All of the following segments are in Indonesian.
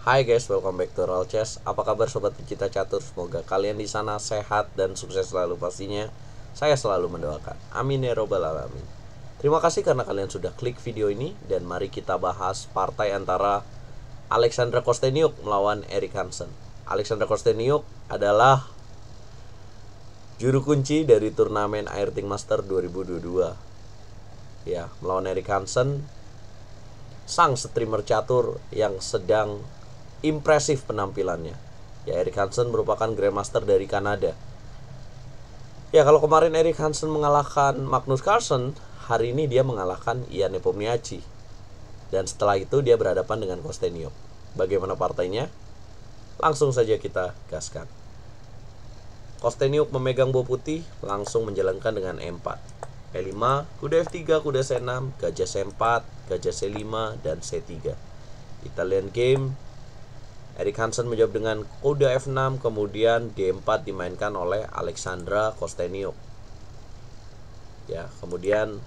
Hai guys, welcome back to Roll Chess. Apa kabar sobat pecinta catur? Semoga kalian di sana sehat dan sukses selalu pastinya. Saya selalu mendoakan. Amin ya robbal alamin. Terima kasih karena kalian sudah klik video ini dan mari kita bahas partai antara Alexandra Kosteniuk melawan Eric Hansen. Alexandra Kosteniuk adalah juru kunci dari turnamen Airting Master 2022. Ya, melawan Eric Hansen sang streamer catur yang sedang impresif penampilannya. Ya, Eric Hansen merupakan grandmaster dari Kanada. Ya, kalau kemarin Eric Hansen mengalahkan Magnus Carlsen, hari ini dia mengalahkan Ian Nepomniachtchi. Dan setelah itu dia berhadapan dengan Kostenio. Bagaimana partainya? Langsung saja kita gaskan. Kosteniuk memegang buah putih, langsung menjalankan dengan E4. E5, kuda F3, kuda C6, gajah C4, gajah C5, dan C3. Italian game Eric Hansen menjawab dengan kode F6 kemudian D4 dimainkan oleh Alexandra Kosteniuk. Ya, kemudian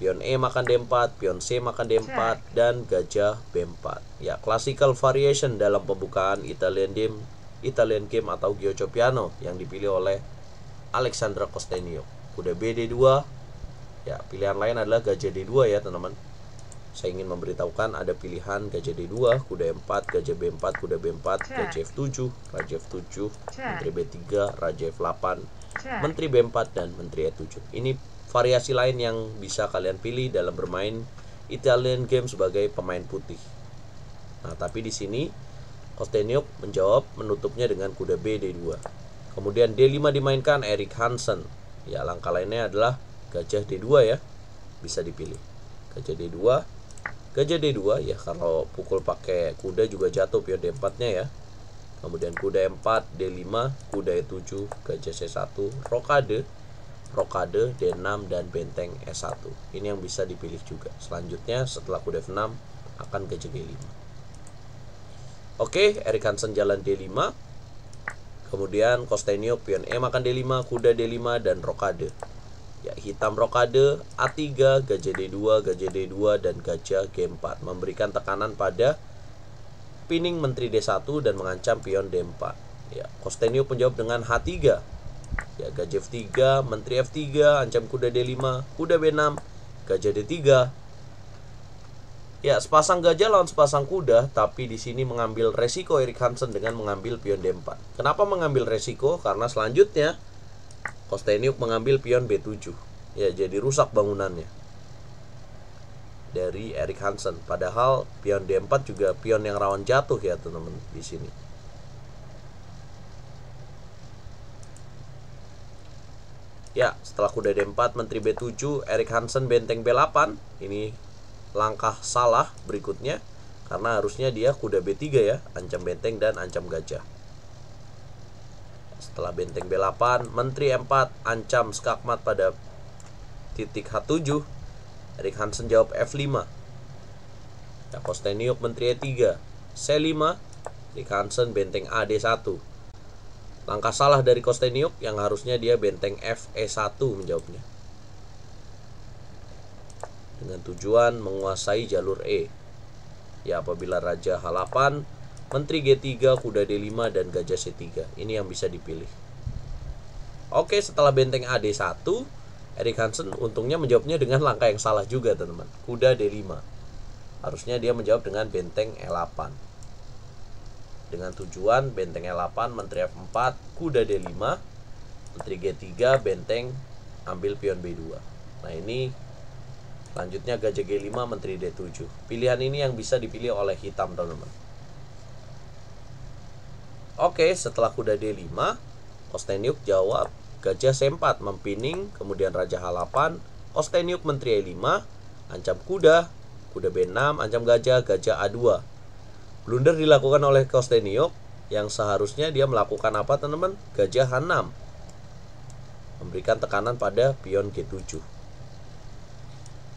pion E makan D4, pion C makan D4 dan gajah B4. Ya, classical variation dalam pembukaan Italian game Italian game atau Gioco Piano yang dipilih oleh Alexandra Kosteniuk. Kuda B D2. Ya, pilihan lain adalah gajah D2 ya, teman-teman saya ingin memberitahukan ada pilihan gajah D2, kuda M4, gajah B4, kuda B4, gajah F7, raja F7, menteri B3, raja F8, menteri B4 dan menteri E7. Ini variasi lain yang bisa kalian pilih dalam bermain Italian game sebagai pemain putih. Nah, tapi di sini Kosteniuk menjawab menutupnya dengan kuda B D2. Kemudian D5 dimainkan Erik Hansen. Ya, langkah lainnya adalah gajah D2 ya. Bisa dipilih. Gajah D2, Gajah D2 ya kalau pukul pakai kuda juga jatuh pion D4-nya ya. Kemudian kuda M4, D5, kuda E7, gajah C1, rokade, rokade D6 dan benteng E1. Ini yang bisa dipilih juga. Selanjutnya setelah kuda F6 akan gajah d 5 Oke, Erik Hansen jalan D5. Kemudian Costenio pion E makan D5, kuda D5 dan rokade ya, hitam rokade A3, gajah D2, gajah D2 dan gajah G4 memberikan tekanan pada pining menteri D1 dan mengancam pion D4. Ya, Kostenio jawab dengan H3. Ya, gajah F3, menteri F3, ancam kuda D5, kuda B6, gajah D3. Ya, sepasang gajah lawan sepasang kuda, tapi di sini mengambil resiko Erik Hansen dengan mengambil pion D4. Kenapa mengambil resiko? Karena selanjutnya Kosteniuk mengambil pion B7. Ya, jadi rusak bangunannya. Dari Erik Hansen. Padahal pion D4 juga pion yang rawan jatuh ya, teman-teman, di sini. Ya, setelah kuda D4, menteri B7, Erik Hansen benteng B8. Ini langkah salah berikutnya karena harusnya dia kuda B3 ya, ancam benteng dan ancam gajah. Setelah benteng B8, Menteri M4 ancam skakmat pada titik H7. Erik Hansen jawab F5. Kosteniuk Menteri E3. C5, Erik Hansen benteng AD1. Langkah salah dari Kosteniuk yang harusnya dia benteng FE1 menjawabnya. Dengan tujuan menguasai jalur E. Ya apabila Raja H8 Menteri G3, Kuda D5, dan Gajah C3. Ini yang bisa dipilih. Oke, setelah benteng AD1, Erik Hansen untungnya menjawabnya dengan langkah yang salah juga, teman-teman. Kuda D5. Harusnya dia menjawab dengan benteng E8. Dengan tujuan benteng E8, Menteri F4, Kuda D5, Menteri G3, benteng ambil pion B2. Nah, ini Selanjutnya gajah G5 menteri D7. Pilihan ini yang bisa dipilih oleh hitam, teman-teman. Oke, setelah kuda D5, Osteniuk jawab, gajah C4 mempining, kemudian raja H8, Osteniuk menteri E5, ancam kuda, kuda B6, ancam gajah, gajah A2. Blunder dilakukan oleh Kosteniuk yang seharusnya dia melakukan apa teman-teman? Gajah H6. Memberikan tekanan pada pion G7.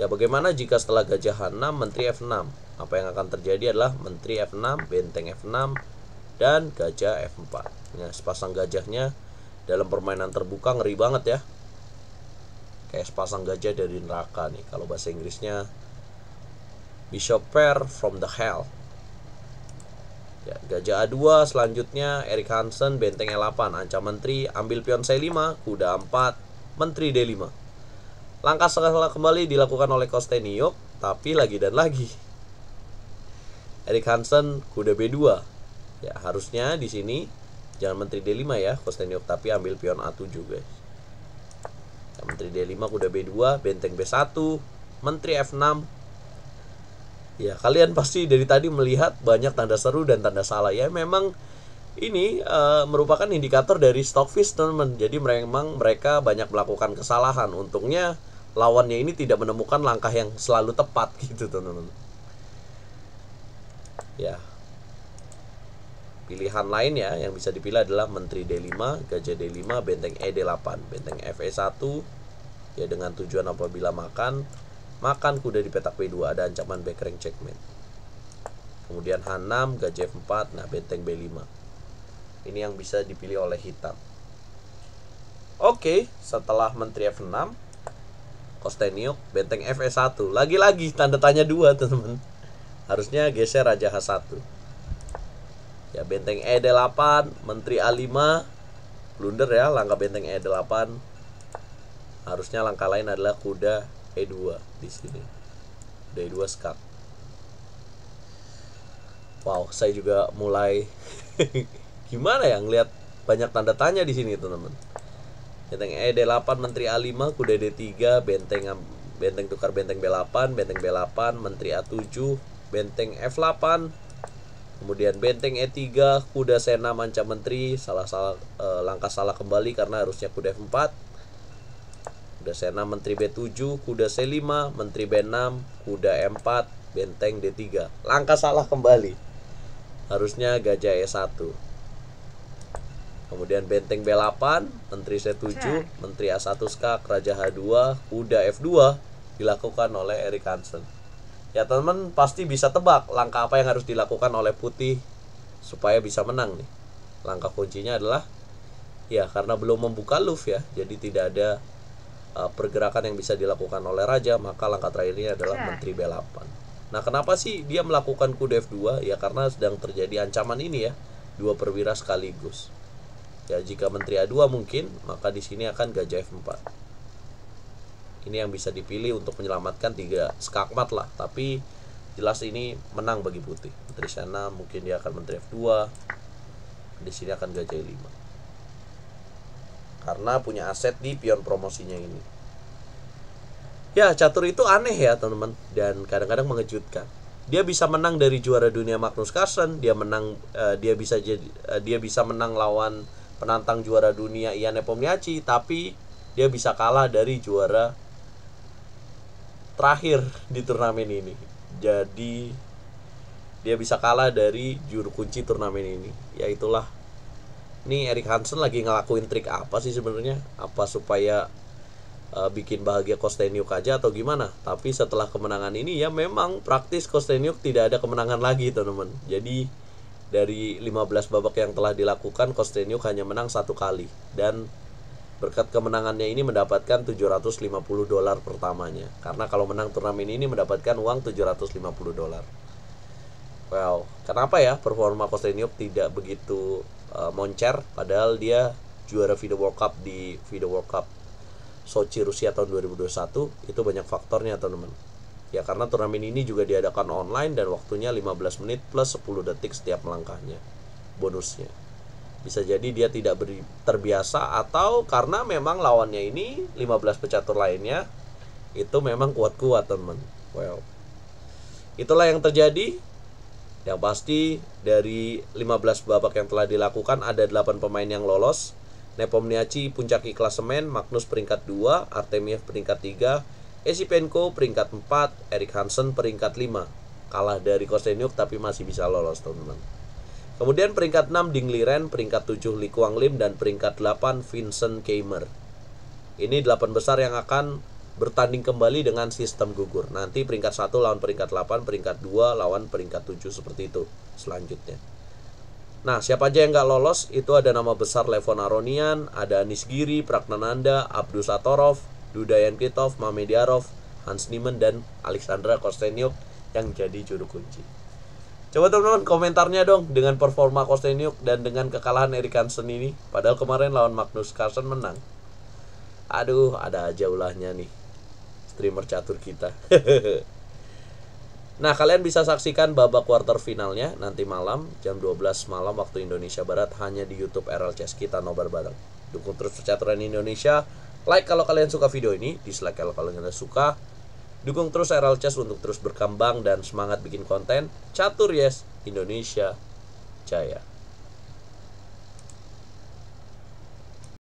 Ya bagaimana jika setelah gajah H6 menteri F6? Apa yang akan terjadi adalah menteri F6, benteng F6, dan gajah F4 ya, nah, sepasang gajahnya dalam permainan terbuka ngeri banget ya kayak sepasang gajah dari neraka nih kalau bahasa Inggrisnya Bishop pair from the hell ya, gajah A2 selanjutnya Eric Hansen benteng l 8 ancam menteri ambil pion C5 kuda 4 menteri D5 langkah salah kembali dilakukan oleh Kosteniuk tapi lagi dan lagi Eric Hansen kuda B2 Ya, harusnya di sini jangan menteri D5 ya. Kosteni tapi ambil pion A7, guys. Ya, menteri D5 kuda B2, benteng B1, menteri F6. Ya, kalian pasti dari tadi melihat banyak tanda seru dan tanda salah ya. Memang ini uh, merupakan indikator dari stockfish teman-teman. Jadi memang mereka banyak melakukan kesalahan. Untungnya lawannya ini tidak menemukan langkah yang selalu tepat gitu teman-teman. Ya, Pilihan lainnya yang bisa dipilih adalah Menteri D5, Gajah D5, Benteng E D8, Benteng F E1 ya dengan tujuan apabila makan makan kuda di petak B2 ada ancaman rank checkmate. Kemudian H6, Gajah F4, nah Benteng B5. Ini yang bisa dipilih oleh hitam. Oke, setelah Menteri F6, Kosteniuk, Benteng fe 1 Lagi-lagi tanda tanya dua, teman-teman. Harusnya geser Raja H1 ya benteng E8 menteri A5 blunder ya langkah benteng E8 harusnya langkah lain adalah kuda E2 di sini d 2 e skak wow saya juga mulai gimana ya lihat banyak tanda tanya di sini teman-teman benteng E8 menteri A5 kuda e D3 benteng benteng tukar benteng B8 benteng B8 menteri A7 benteng F8 Kemudian Benteng E3, kuda Sena manca menteri, salah salah e, langkah salah kembali karena harusnya kuda F4. Kuda Sena menteri B7, kuda C5, menteri B6, kuda M4, benteng D3. Langkah salah kembali. Harusnya gajah E1. Kemudian benteng B8, menteri C7, menteri A1 skak, raja H2, kuda F2 dilakukan oleh Eric Hansen ya teman pasti bisa tebak langkah apa yang harus dilakukan oleh putih supaya bisa menang nih langkah kuncinya adalah ya karena belum membuka luf ya jadi tidak ada uh, pergerakan yang bisa dilakukan oleh raja maka langkah terakhirnya adalah nah. menteri B8 nah kenapa sih dia melakukan kuda F2 ya karena sedang terjadi ancaman ini ya dua perwira sekaligus ya jika menteri A2 mungkin maka di sini akan gajah F4 ini yang bisa dipilih untuk menyelamatkan tiga skakmat lah tapi jelas ini menang bagi putih menteri sana mungkin dia akan menteri F2 di sini akan gajah E5 karena punya aset di pion promosinya ini ya catur itu aneh ya teman-teman dan kadang-kadang mengejutkan dia bisa menang dari juara dunia Magnus Carlsen dia menang uh, dia bisa jadi uh, dia bisa menang lawan penantang juara dunia Ian Nepomniachtchi tapi dia bisa kalah dari juara terakhir di turnamen ini. Jadi dia bisa kalah dari juru kunci turnamen ini. Yaitulah ini Erik Hansen lagi ngelakuin trik apa sih sebenarnya? Apa supaya uh, bikin bahagia Kosteniuk aja atau gimana? Tapi setelah kemenangan ini ya memang praktis Kosteniuk tidak ada kemenangan lagi, teman-teman. Jadi dari 15 babak yang telah dilakukan Kosteniuk hanya menang satu kali dan Berkat kemenangannya ini mendapatkan 750 dolar pertamanya. Karena kalau menang turnamen ini mendapatkan uang 750 dolar. Wow, kenapa ya performa Kostenyuk tidak begitu uh, moncer padahal dia juara FIDE World Cup di FIDE World Cup Sochi Rusia tahun 2021 itu banyak faktornya teman-teman. Ya karena turnamen ini juga diadakan online dan waktunya 15 menit plus 10 detik setiap langkahnya. Bonusnya bisa jadi dia tidak beri, terbiasa atau karena memang lawannya ini 15 pecatur lainnya itu memang kuat-kuat teman wow itulah yang terjadi yang pasti dari 15 babak yang telah dilakukan ada 8 pemain yang lolos Nepomniachtchi puncak klasemen, Magnus peringkat 2, Artemiev peringkat 3, Esipenko peringkat 4, Erik Hansen peringkat 5. Kalah dari Kostenyuk tapi masih bisa lolos teman-teman. Kemudian peringkat 6 Ding Liren, peringkat 7 Li Kuang Lim dan peringkat 8 Vincent Keimer. Ini 8 besar yang akan bertanding kembali dengan sistem gugur. Nanti peringkat 1 lawan peringkat 8, peringkat 2 lawan peringkat 7 seperti itu selanjutnya. Nah, siapa aja yang nggak lolos? Itu ada nama besar Levon Aronian, ada Anis Giri, Pragnananda, Abdusatorov, Satorov, Dudayan Kitov, Mamediarov, Hans Niemann, dan Alexandra Kostenyuk yang jadi juru kunci. Coba teman-teman komentarnya dong dengan performa Kosteniuk dan dengan kekalahan Erik Hansen ini. Padahal kemarin lawan Magnus Carlsen menang. Aduh, ada aja ulahnya nih. Streamer catur kita. nah, kalian bisa saksikan babak quarter finalnya nanti malam jam 12 malam waktu Indonesia Barat hanya di YouTube RLCS kita nobar bareng. Dukung terus percaturan Indonesia. Like kalau kalian suka video ini, dislike kalau kalian tidak suka. Dukung terus RL Chess untuk terus berkembang dan semangat bikin konten. Catur Yes, Indonesia Jaya.